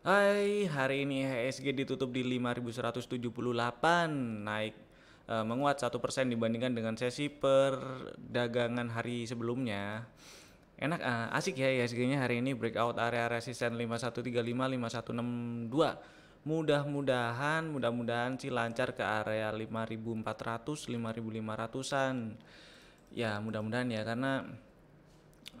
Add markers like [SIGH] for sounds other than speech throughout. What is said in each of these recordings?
Hai, hari ini HSG ditutup di 5.178, naik e, menguat 1% dibandingkan dengan sesi perdagangan hari sebelumnya. Enak, e, asik ya IHSG-nya hari ini breakout area resisten 5135, 5162. Mudah-mudahan, mudah-mudahan sih lancar ke area 5400, 5500-an. Ya, mudah-mudahan ya karena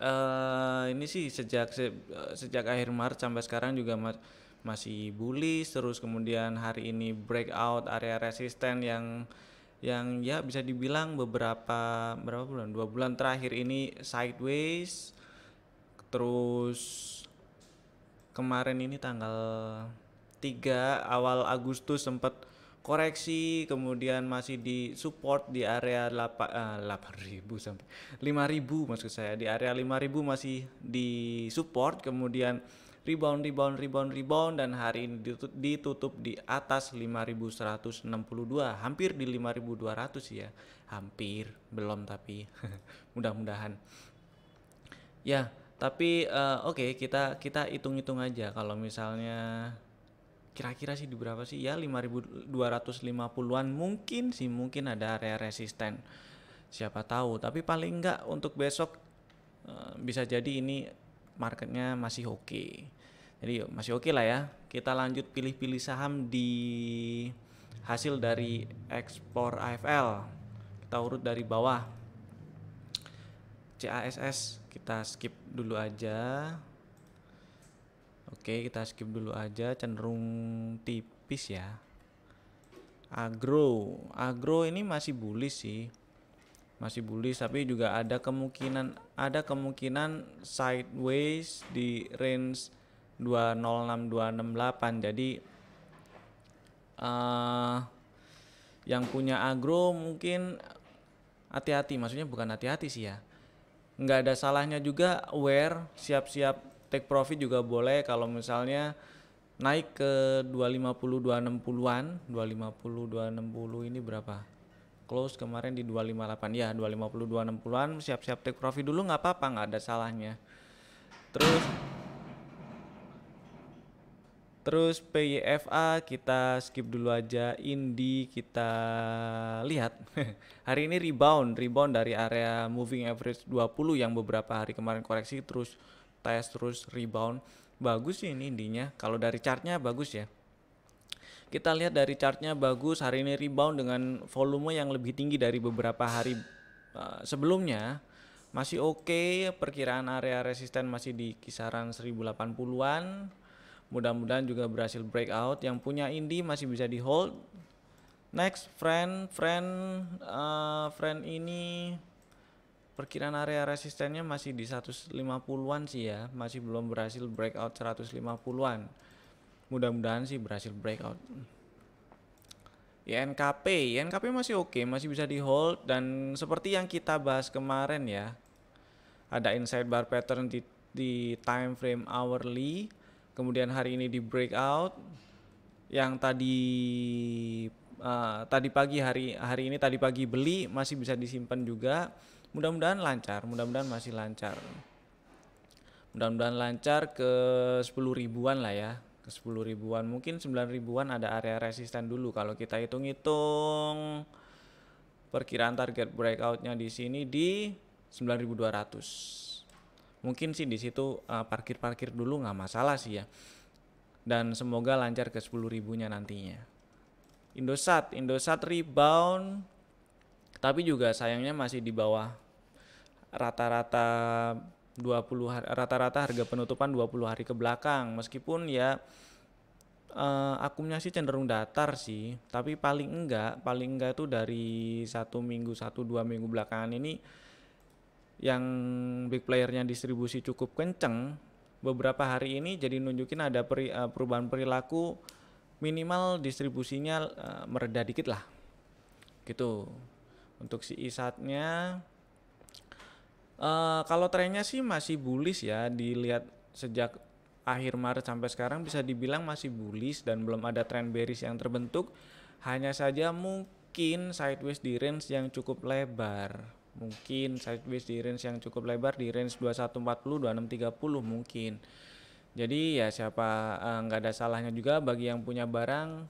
uh, ini sih sejak se, eh, sejak akhir Maret sampai sekarang juga ma masih bullish terus kemudian hari ini breakout area resisten yang yang ya bisa dibilang beberapa berapa bulan dua bulan terakhir ini sideways terus kemarin ini tanggal 3 awal Agustus sempat koreksi kemudian masih di support di area 8 uh, eh, ribu sampai 5000 maksud saya di area 5000 masih di support kemudian rebound rebound rebound rebound dan hari ini ditutup, ditutup di atas 5162 hampir di 5200 ya hampir belum tapi [LAUGHS] mudah-mudahan ya tapi uh, oke okay, kita kita hitung-hitung aja kalau misalnya kira-kira sih di berapa sih ya 5250-an mungkin sih mungkin ada area resisten siapa tahu tapi paling enggak untuk besok eh, bisa jadi ini marketnya masih oke okay. jadi yuk, ya, masih oke okay lah ya kita lanjut pilih-pilih saham di hasil dari ekspor AFL kita urut dari bawah CASS kita skip dulu aja Oke, kita skip dulu aja cenderung tipis ya. Agro. Agro ini masih bullish sih. Masih bullish tapi juga ada kemungkinan ada kemungkinan sideways di range 206268. Jadi uh, yang punya agro mungkin hati-hati, maksudnya bukan hati-hati sih ya. Nggak ada salahnya juga aware, siap-siap take profit juga boleh kalau misalnya naik ke 250 260-an, 250 260 ini berapa? Close kemarin di 258. Ya, 250 260-an siap-siap take profit dulu nggak apa-apa, nggak ada salahnya. Terus Terus PYFA kita skip dulu aja, Indi kita lihat. [LAUGHS] hari ini rebound, rebound dari area moving average 20 yang beberapa hari kemarin koreksi terus tes terus rebound bagus sih ini indinya kalau dari chartnya bagus ya kita lihat dari chartnya bagus hari ini rebound dengan volume yang lebih tinggi dari beberapa hari uh, sebelumnya masih oke okay, perkiraan area resisten masih di kisaran 1080-an mudah-mudahan juga berhasil breakout yang punya indi masih bisa di hold next friend friend uh, friend ini perkiraan area resistennya masih di 150-an sih ya, masih belum berhasil breakout 150-an. Mudah-mudahan sih berhasil breakout. YNKP, YNKP masih oke, okay, masih bisa di hold dan seperti yang kita bahas kemarin ya. Ada inside bar pattern di di time frame hourly, kemudian hari ini di breakout yang tadi uh, tadi pagi hari hari ini tadi pagi beli masih bisa disimpan juga mudah-mudahan lancar mudah-mudahan masih lancar mudah-mudahan lancar ke 10 ribuan lah ya ke 10 ribuan mungkin 9 ribuan ada area resisten dulu kalau kita hitung-hitung perkiraan target breakoutnya di sini di 9200 mungkin sih di situ eh, parkir-parkir dulu nggak masalah sih ya dan semoga lancar ke 10 ribunya nantinya Indosat Indosat rebound tapi juga sayangnya masih di bawah rata-rata 20 rata-rata harga penutupan 20 hari ke belakang meskipun ya uh, akumnya sih cenderung datar sih tapi paling enggak paling enggak tuh dari satu minggu satu dua minggu belakangan ini yang big playernya distribusi cukup kenceng beberapa hari ini jadi nunjukin ada peri, uh, perubahan perilaku minimal distribusinya uh, mereda dikit lah gitu untuk si isatnya uh, kalau trennya sih masih bullish ya dilihat sejak akhir Maret sampai sekarang bisa dibilang masih bullish dan belum ada tren bearish yang terbentuk. Hanya saja mungkin sideways di range yang cukup lebar. Mungkin sideways di range yang cukup lebar di range 2140 2630 mungkin. Jadi ya siapa eh, nggak eh, ada salahnya juga bagi yang punya barang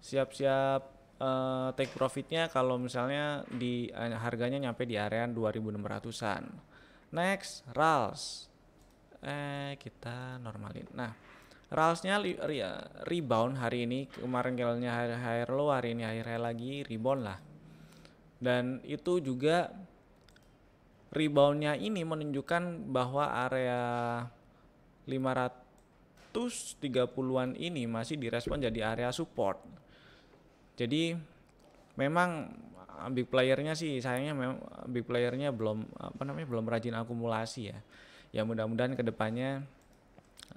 siap-siap uh, take profitnya kalau misalnya di uh, harganya nyampe di area 2600-an. Next, RALS. Eh, kita normalin. Nah, RALS-nya ya, rebound hari ini, kemarin galnya high, high low, hari ini high, high lagi rebound lah. Dan itu juga reboundnya ini menunjukkan bahwa area 530-an ini masih direspon jadi area support jadi memang ah, big playernya sih sayangnya memang big playernya belum apa namanya belum rajin akumulasi ya ya mudah-mudahan kedepannya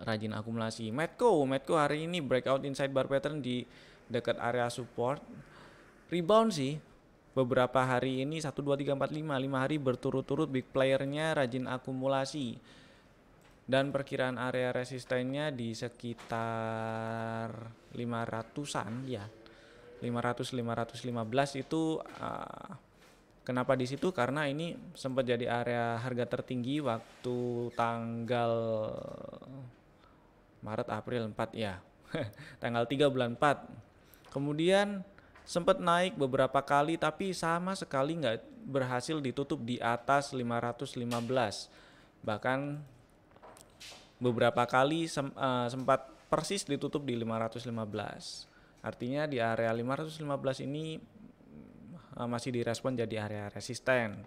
rajin akumulasi Medco Medco hari ini breakout inside bar pattern di dekat area support rebound sih beberapa hari ini satu dua tiga empat lima lima hari berturut-turut big playernya rajin akumulasi dan perkiraan area resistennya di sekitar lima ratusan ya 500 515 itu uh, kenapa di situ karena ini sempat jadi area harga tertinggi waktu tanggal Maret April 4 ya [LAUGHS] tanggal 3 bulan 4 kemudian sempat naik beberapa kali tapi sama sekali nggak berhasil ditutup di atas 515 bahkan beberapa kali sem uh, sempat persis ditutup di 515 Artinya di area 515 ini eh, masih direspon jadi area resisten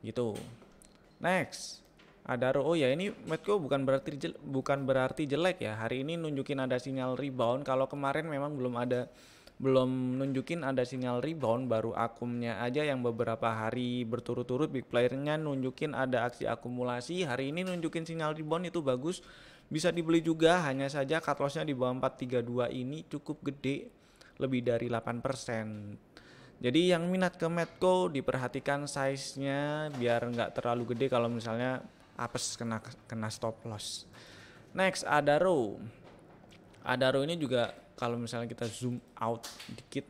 gitu. Next, ada Oh ya ini Medco bukan berarti jelek, bukan berarti jelek ya. Hari ini nunjukin ada sinyal rebound. Kalau kemarin memang belum ada belum nunjukin ada sinyal rebound baru akumnya aja yang beberapa hari berturut-turut big playernya nunjukin ada aksi akumulasi hari ini nunjukin sinyal rebound itu bagus bisa dibeli juga, hanya saja cut lossnya di bawah 432 ini cukup gede, lebih dari 8%. Jadi yang minat ke Medco diperhatikan size-nya biar nggak terlalu gede kalau misalnya apes kena kena stop loss. Next ada row. Ada row ini juga kalau misalnya kita zoom out dikit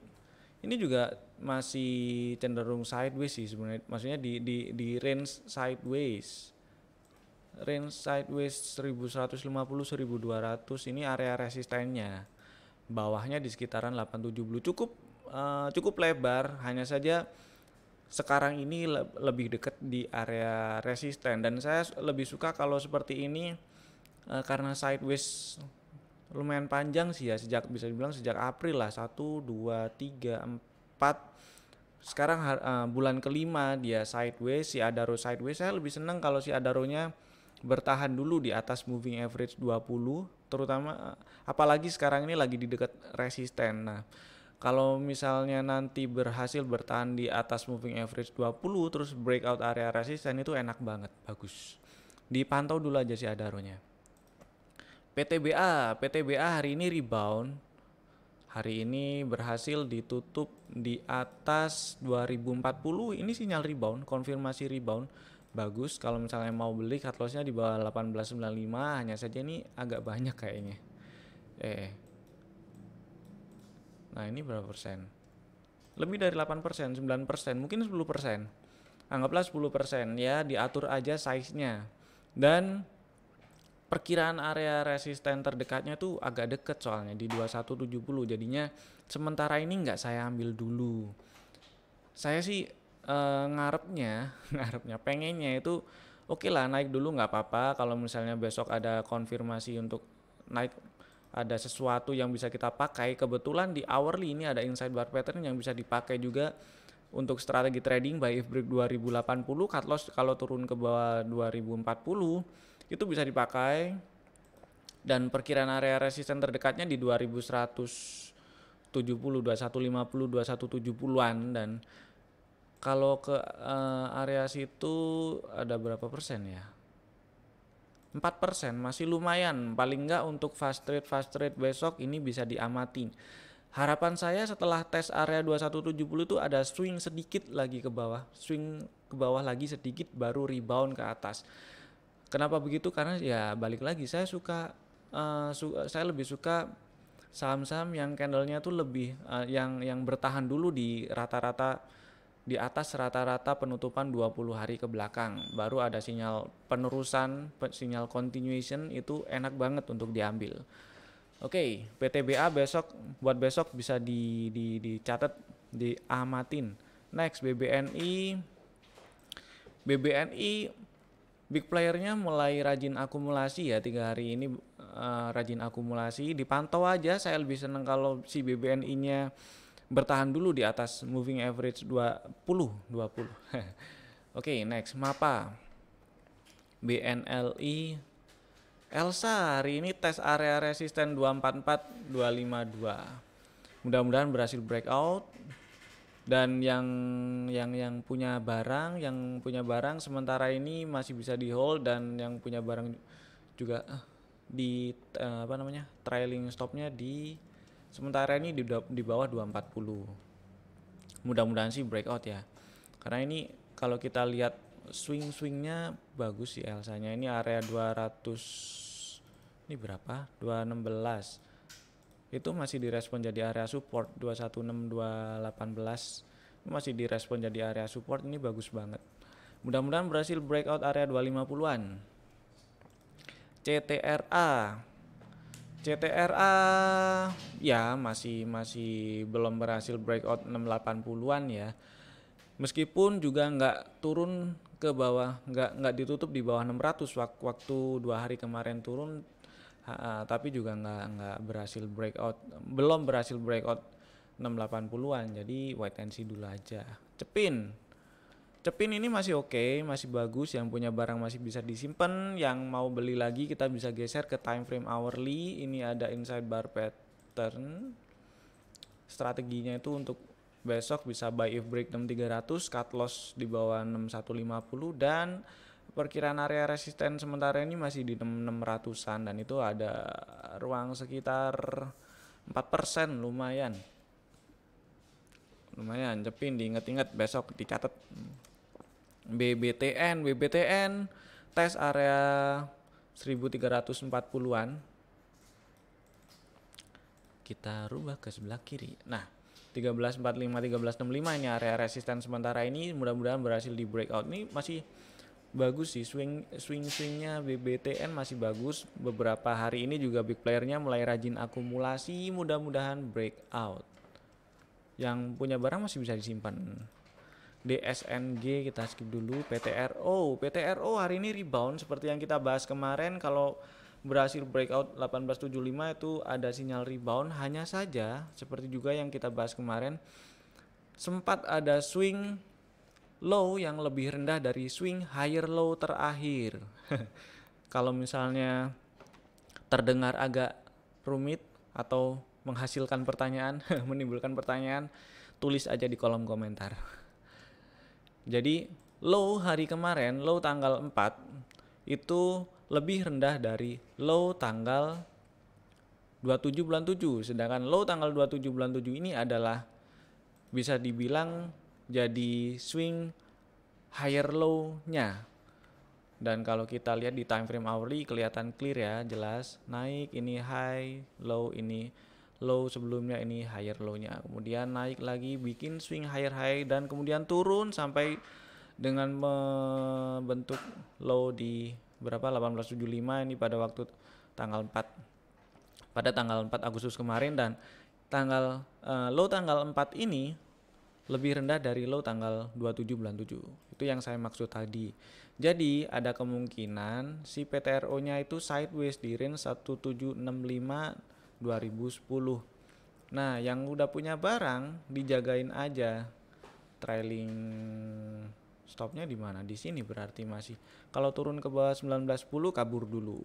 ini juga masih cenderung sideways sih sebenarnya maksudnya di di di range sideways range sideways 1150 1200 ini area resistennya bawahnya di sekitaran 870 cukup uh, cukup lebar hanya saja sekarang ini le lebih dekat di area resisten dan saya lebih suka kalau seperti ini uh, karena sideways lumayan panjang sih ya sejak bisa dibilang sejak April lah 1 2 3 4 sekarang uh, bulan kelima dia sideways si Adaro sideways saya lebih senang kalau si Adaronya nya bertahan dulu di atas moving average 20 terutama eh, apalagi sekarang ini lagi di dekat resisten. Nah, kalau misalnya nanti berhasil bertahan di atas moving average 20 terus breakout area resisten itu enak banget, bagus. Dipantau dulu aja sih adaronya. PTBA, PTBA hari ini rebound. Hari ini berhasil ditutup di atas 2040. Ini sinyal rebound, konfirmasi rebound bagus kalau misalnya mau beli cut loss nya di bawah 1895 hanya saja ini agak banyak kayaknya eh nah ini berapa persen lebih dari 8 persen 9 persen mungkin 10 persen anggaplah 10 persen ya diatur aja size nya dan perkiraan area resisten terdekatnya tuh agak deket soalnya di 2170 jadinya sementara ini nggak saya ambil dulu saya sih ngarapnya eh, ngarepnya [LAUGHS] ngarepnya pengennya itu oke okay lah naik dulu nggak apa-apa kalau misalnya besok ada konfirmasi untuk naik ada sesuatu yang bisa kita pakai kebetulan di hourly ini ada inside bar pattern yang bisa dipakai juga untuk strategi trading by if break 2080 cut loss kalau turun ke bawah 2040 itu bisa dipakai dan perkiraan area resisten terdekatnya di 2170 2150 2170-an dan kalau ke uh, area situ ada berapa persen ya? 4% persen masih lumayan paling nggak untuk fast trade fast trade besok ini bisa diamati harapan saya setelah tes area 2170 itu ada swing sedikit lagi ke bawah swing ke bawah lagi sedikit baru rebound ke atas kenapa begitu karena ya balik lagi saya suka uh, su saya lebih suka saham-saham yang candlenya tuh lebih uh, yang yang bertahan dulu di rata-rata di atas rata-rata penutupan 20 hari ke belakang baru ada sinyal penerusan sinyal continuation itu enak banget untuk diambil oke okay, PTBA besok buat besok bisa di, di, dicatat diamatin next BBNI BBNI big playernya mulai rajin akumulasi ya tiga hari ini uh, rajin akumulasi dipantau aja saya lebih seneng kalau si BBNI nya bertahan dulu di atas moving average 20 20. [LAUGHS] Oke, okay, next MAPA. BNLI Elsa hari ini tes area resisten 244 252. Mudah-mudahan berhasil breakout dan yang yang yang punya barang yang punya barang sementara ini masih bisa di hold dan yang punya barang juga eh, di eh, apa namanya trailing stopnya di Sementara ini di, di bawah 240. Mudah-mudahan sih breakout ya. Karena ini kalau kita lihat swing-swingnya bagus sih Elsanya. Ini area 200 ini berapa? 216 itu masih direspon jadi area support 216 216218 masih direspon jadi area support ini bagus banget mudah-mudahan berhasil breakout area 250-an CTRA CTRA ya masih masih belum berhasil breakout 680-an ya. Meskipun juga nggak turun ke bawah, nggak nggak ditutup di bawah 600 waktu, waktu dua hari kemarin turun, ha, tapi juga nggak nggak berhasil breakout, belum berhasil breakout 680-an. Jadi wait and see dulu aja. Cepin. Cepin ini masih oke, okay, masih bagus. Yang punya barang masih bisa disimpan. Yang mau beli lagi kita bisa geser ke time frame hourly. Ini ada inside bar pattern. Strateginya itu untuk besok bisa buy if break 6300, cut loss di bawah 6150 dan perkiraan area resisten sementara ini masih di 6600-an dan itu ada ruang sekitar 4% lumayan. Lumayan, cepin diinget-inget besok dicatat. BBTN, BBTN tes area 1340-an. Kita rubah ke sebelah kiri. Nah, 1345 1365 ini area resisten sementara ini mudah-mudahan berhasil di breakout. Ini masih bagus sih swing swing swingnya BBTN masih bagus beberapa hari ini juga big playernya mulai rajin akumulasi mudah-mudahan breakout yang punya barang masih bisa disimpan DSNG kita skip dulu PTRO PTRO hari ini rebound seperti yang kita bahas kemarin kalau berhasil breakout 1875 itu ada sinyal rebound hanya saja seperti juga yang kita bahas kemarin sempat ada swing low yang lebih rendah dari swing higher low terakhir [LAUGHS] kalau misalnya terdengar agak rumit atau menghasilkan pertanyaan, [LAUGHS] menimbulkan pertanyaan tulis aja di kolom komentar jadi low hari kemarin, low tanggal 4 itu lebih rendah dari low tanggal 27 bulan 7. Sedangkan low tanggal 27 bulan 7 ini adalah bisa dibilang jadi swing higher low-nya. Dan kalau kita lihat di time frame hourly kelihatan clear ya, jelas naik ini high, low ini low sebelumnya ini higher low-nya. Kemudian naik lagi bikin swing higher high dan kemudian turun sampai dengan membentuk low di berapa 1875 ini pada waktu tanggal 4 pada tanggal 4 Agustus kemarin dan tanggal uh, low tanggal 4 ini lebih rendah dari low tanggal 27 bulan 7. Itu yang saya maksud tadi. Jadi ada kemungkinan si PTRO-nya itu sideways di range 1765 2010. Nah, yang udah punya barang dijagain aja. Trailing stopnya di mana? Di sini berarti masih. Kalau turun ke bawah 1910 kabur dulu.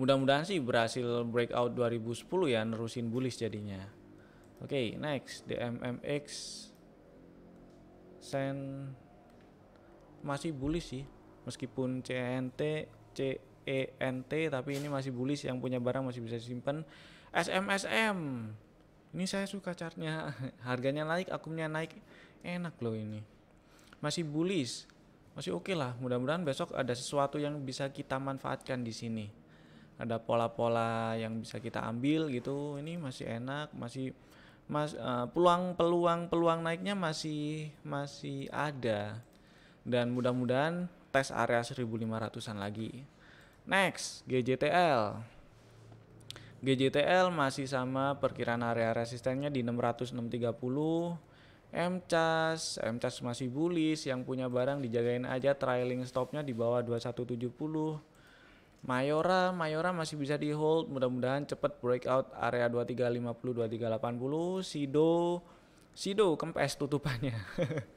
Mudah-mudahan sih berhasil breakout 2010 ya nerusin bullish jadinya. Oke, okay, next DMMX Sen masih bullish sih meskipun CNT C ENT tapi ini masih bullish yang punya barang masih bisa simpen SMSM ini saya suka chartnya [LAUGHS] harganya naik akumnya naik enak loh ini masih bullish masih oke okay lah mudah-mudahan besok ada sesuatu yang bisa kita manfaatkan di sini ada pola-pola yang bisa kita ambil gitu ini masih enak masih mas uh, eh, peluang peluang peluang naiknya masih masih ada dan mudah-mudahan tes area 1500-an lagi Next, GJTL. GJTL masih sama perkiraan area resistennya di 6630. MCAS, MCAS masih bullish, yang punya barang dijagain aja trailing stopnya di bawah 2170. Mayora, Mayora masih bisa di hold, mudah-mudahan cepet breakout area 2350 2380. Sido, Sido kempes tutupannya. [LAUGHS]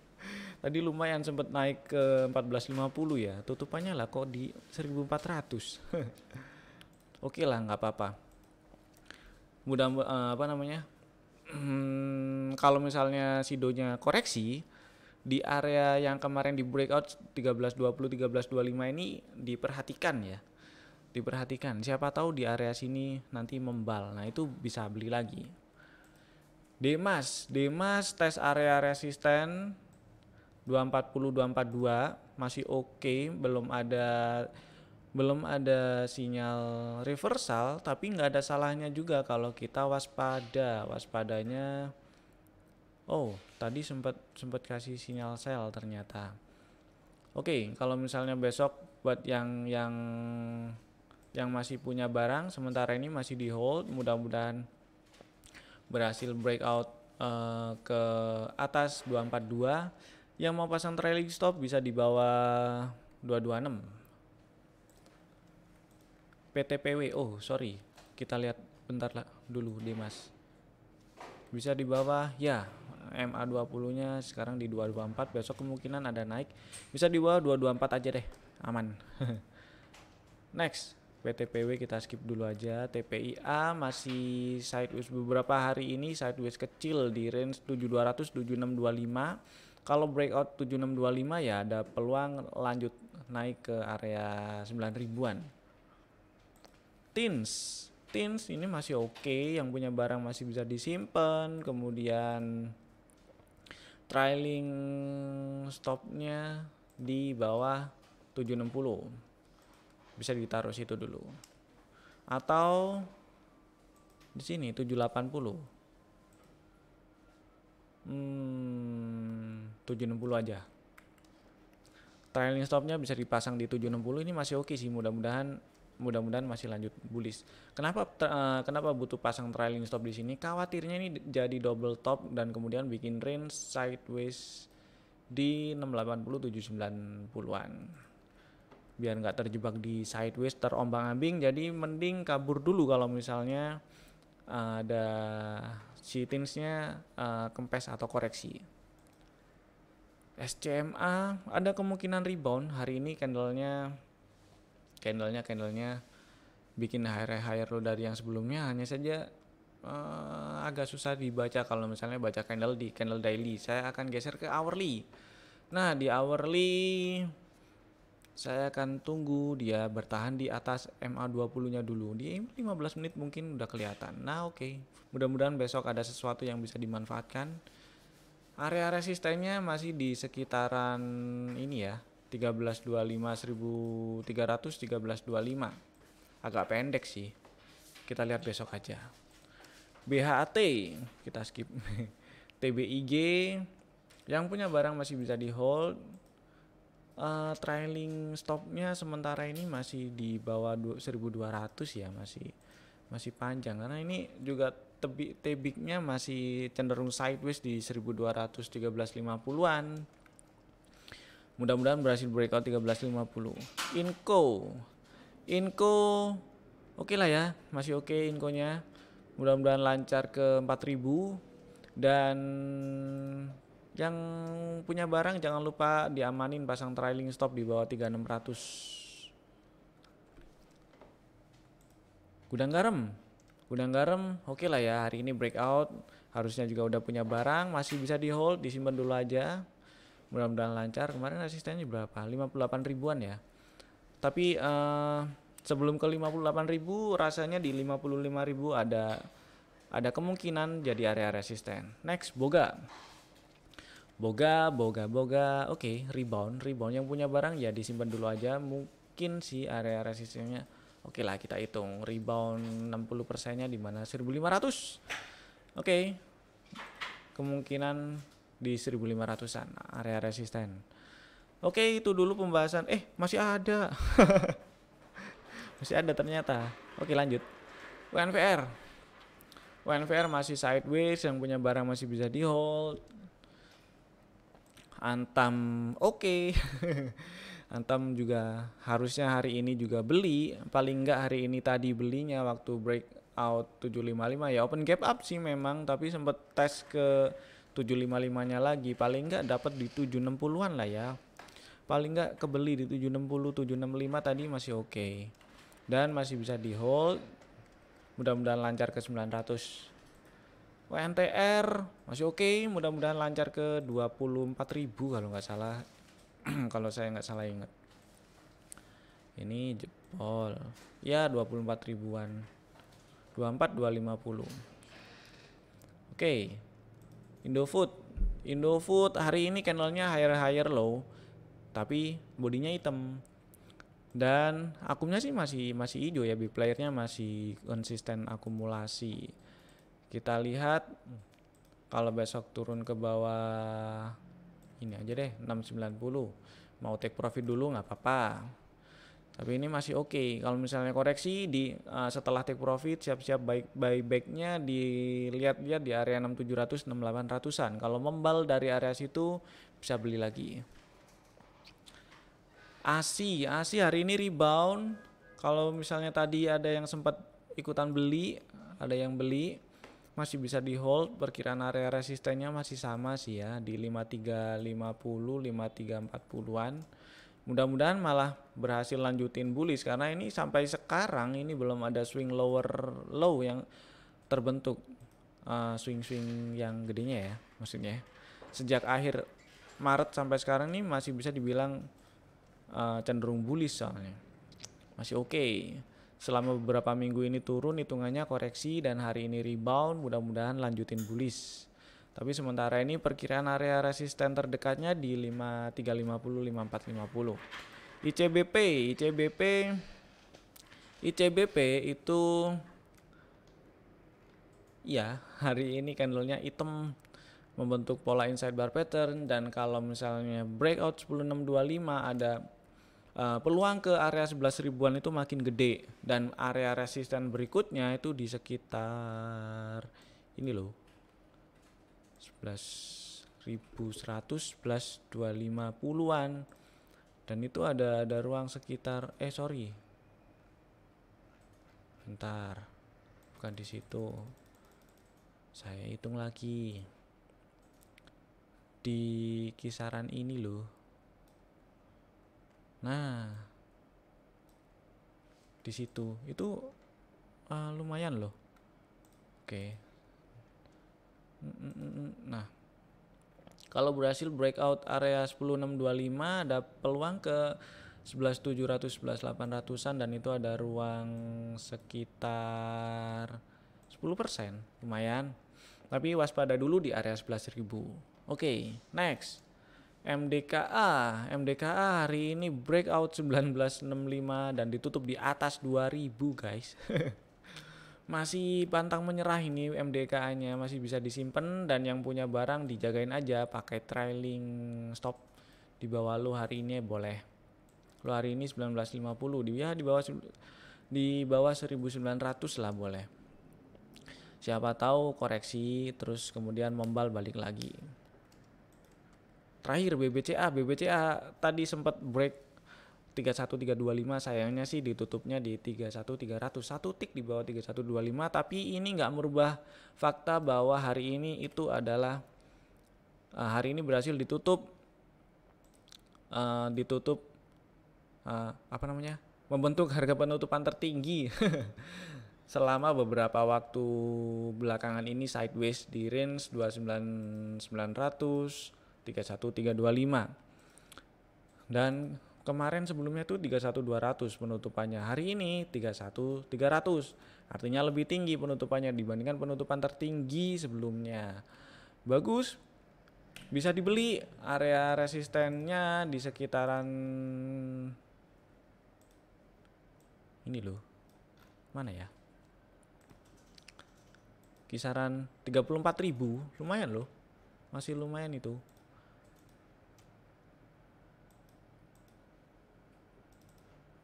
Tadi lumayan sempat naik ke 1450 ya. Tutupannya lah kok di 1400. [LAUGHS] Oke lah nggak apa-apa. Mudah uh, apa namanya? Hmm, kalau misalnya sidonya koreksi di area yang kemarin di breakout 1320 1325 ini diperhatikan ya. Diperhatikan. Siapa tahu di area sini nanti membal. Nah, itu bisa beli lagi. Demas, Demas tes area resisten 240 242 masih oke okay, belum ada belum ada sinyal reversal tapi nggak ada salahnya juga kalau kita waspada waspadanya oh tadi sempat sempat kasih sinyal sell ternyata oke okay, kalau misalnya besok buat yang yang yang masih punya barang sementara ini masih di hold mudah-mudahan berhasil breakout uh, ke atas 242 yang mau pasang trailing stop bisa di bawah 226. PTPW. Oh, sorry. Kita lihat bentar lah dulu Dimas. Bisa di bawah ya. MA20-nya sekarang di 224, besok kemungkinan ada naik. Bisa di bawah 224 aja deh. Aman. [LAUGHS] Next, PTPW kita skip dulu aja. TPIA masih sideways beberapa hari ini sideways kecil di range 7200 7625 kalau breakout 7625 ya ada peluang lanjut naik ke area 9000-an. Tins, Tins ini masih oke, okay, yang punya barang masih bisa disimpan, kemudian trailing stopnya di bawah 760 bisa ditaruh situ dulu atau di sini 780 Hmm, 760 aja. Trailing stopnya bisa dipasang di 760 ini masih oke okay sih mudah-mudahan mudah-mudahan masih lanjut bullish. Kenapa uh, kenapa butuh pasang trailing stop di sini? Khawatirnya ini jadi double top dan kemudian bikin range sideways di 680 790-an. Biar nggak terjebak di sideways terombang-ambing jadi mending kabur dulu kalau misalnya ada si teensnya uh, kempes atau koreksi. SCMA ada kemungkinan rebound hari ini candlenya candlenya candlenya bikin higher higher lo dari yang sebelumnya hanya saja uh, agak susah dibaca kalau misalnya baca candle di candle daily saya akan geser ke hourly nah di hourly saya akan tunggu dia bertahan di atas MA20-nya dulu. Di 15 menit mungkin udah kelihatan. Nah, oke. Okay. Mudah-mudahan besok ada sesuatu yang bisa dimanfaatkan. Area-area sistemnya masih di sekitaran ini ya. 1325 1300 1325. Agak pendek sih. Kita lihat besok aja. BHAT kita skip. [LAUGHS] TBIG yang punya barang masih bisa di hold uh, trailing stopnya sementara ini masih di bawah 1200 ya masih masih panjang karena ini juga tebi tebiknya masih cenderung sideways di 1213.50-an. Mudah-mudahan berhasil breakout 13.50. Inco. Inco oke okay lah ya, masih oke okay inco Mudah-mudahan lancar ke 4000 dan yang punya barang jangan lupa diamanin pasang trailing stop di bawah 3600. Gudang garam. Gudang garam oke okay lah ya hari ini breakout. Harusnya juga udah punya barang, masih bisa di hold, disimpan dulu aja. Mudah-mudahan lancar. Kemarin resistennya berapa? 58 ribuan ya. Tapi uh, sebelum ke 58 ribu rasanya di ribu ada ada kemungkinan jadi area resisten. Next, boga boga boga boga oke okay, rebound rebound yang punya barang ya disimpan dulu aja mungkin si area-area sistemnya oke okay lah kita hitung rebound 60 persennya di mana 1500 oke okay. kemungkinan di 1500an area resisten oke okay, itu dulu pembahasan eh masih ada [LAUGHS] masih ada ternyata oke lanjut UNVR UNVR masih sideways yang punya barang masih bisa di hold Antam oke. Okay. [LAUGHS] Antam juga harusnya hari ini juga beli, paling enggak hari ini tadi belinya waktu breakout 755 ya open gap up sih memang tapi sempat tes ke 755-nya lagi, paling enggak dapat di 760-an lah ya. Paling enggak kebeli di 760 765 tadi masih oke. Okay. Dan masih bisa di hold. Mudah-mudahan lancar ke 900 WNTR masih oke, okay. mudah-mudahan lancar ke 24.000 kalau nggak salah. [CLEARS THROAT] kalau saya nggak salah ingat. Ini jebol. Ya, empat ribuan. 24 250. Oke. Okay. Indofood. Indofood hari ini candlenya higher higher low tapi bodinya hitam. Dan akumnya sih masih masih hijau ya, B playernya masih konsisten akumulasi. Kita lihat kalau besok turun ke bawah ini aja deh 690. Mau take profit dulu nggak apa-apa. Tapi ini masih oke. Okay. Kalau misalnya koreksi di uh, setelah take profit siap-siap buy, buy backnya dilihat-lihat ya di area 6700 6800-an. Kalau membal dari area situ bisa beli lagi. ASI, ASI hari ini rebound. Kalau misalnya tadi ada yang sempat ikutan beli, ada yang beli masih bisa di hold perkiraan area resistennya masih sama sih ya di 5350 5340-an mudah-mudahan malah berhasil lanjutin bullish karena ini sampai sekarang ini belum ada swing lower low yang terbentuk swing eh, swing-swing yang gedenya ya maksudnya sejak akhir Maret sampai sekarang ini masih bisa dibilang uh, cenderung bullish soalnya masih oke okay selama beberapa minggu ini turun hitungannya koreksi dan hari ini rebound mudah-mudahan lanjutin bullish tapi sementara ini perkiraan area resisten terdekatnya di 5350 5450 ICBP ICBP ICBP itu ya hari ini candlenya hitam membentuk pola inside bar pattern dan kalau misalnya breakout 10625 ada Eh, peluang ke area 11 ribuan itu makin gede dan area resisten berikutnya itu di sekitar ini loh 11.100 11.250-an dan itu ada ada ruang sekitar eh sorry bentar bukan di situ saya hitung lagi di kisaran ini loh Nah, di situ itu uh, lumayan loh. Oke. Okay. Nah, kalau berhasil breakout area 10625 ada peluang ke 11700 11800-an dan itu ada ruang sekitar 10%, lumayan. Tapi waspada dulu di area 11000. Oke, okay, next. MDKA, MDKA hari ini breakout 1965 dan ditutup di atas 2000 guys. [LAUGHS] masih pantang menyerah ini MDKA-nya masih bisa disimpan dan yang punya barang dijagain aja pakai trailing stop di bawah lu hari ini boleh lu hari ini 1950 di ya, di bawah di bawah 1900 lah boleh siapa tahu koreksi terus kemudian membal balik lagi terakhir BBCA BBCA tadi sempat break 31325 sayangnya sih ditutupnya di 31300 satu tik di bawah 3125 tapi ini nggak merubah fakta bahwa hari ini itu adalah uh, hari ini berhasil ditutup uh, ditutup uh, apa namanya membentuk harga penutupan tertinggi [LAUGHS] selama beberapa waktu belakangan ini sideways di range 29900 31325. dan kemarin sebelumnya itu 31200 penutupannya hari ini 31300 artinya lebih tinggi penutupannya dibandingkan penutupan tertinggi sebelumnya bagus bisa dibeli area resistennya di sekitaran ini loh mana ya kisaran 34.000 lumayan loh masih lumayan itu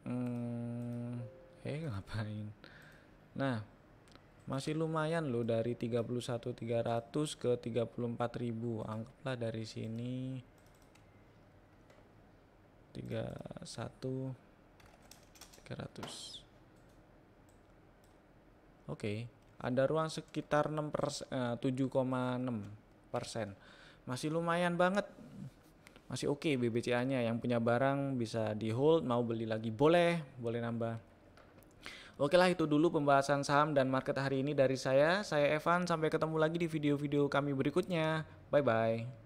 hmm, eh ngapain nah masih lumayan loh dari 31.300 ke 34.000 anggaplah dari sini 31 300 oke okay. ada ruang sekitar 6 7,6 eh, persen masih lumayan banget masih oke okay BBCA-nya yang punya barang bisa di hold mau beli lagi boleh boleh nambah Oke lah itu dulu pembahasan saham dan market hari ini dari saya. Saya Evan, sampai ketemu lagi di video-video kami berikutnya. Bye-bye.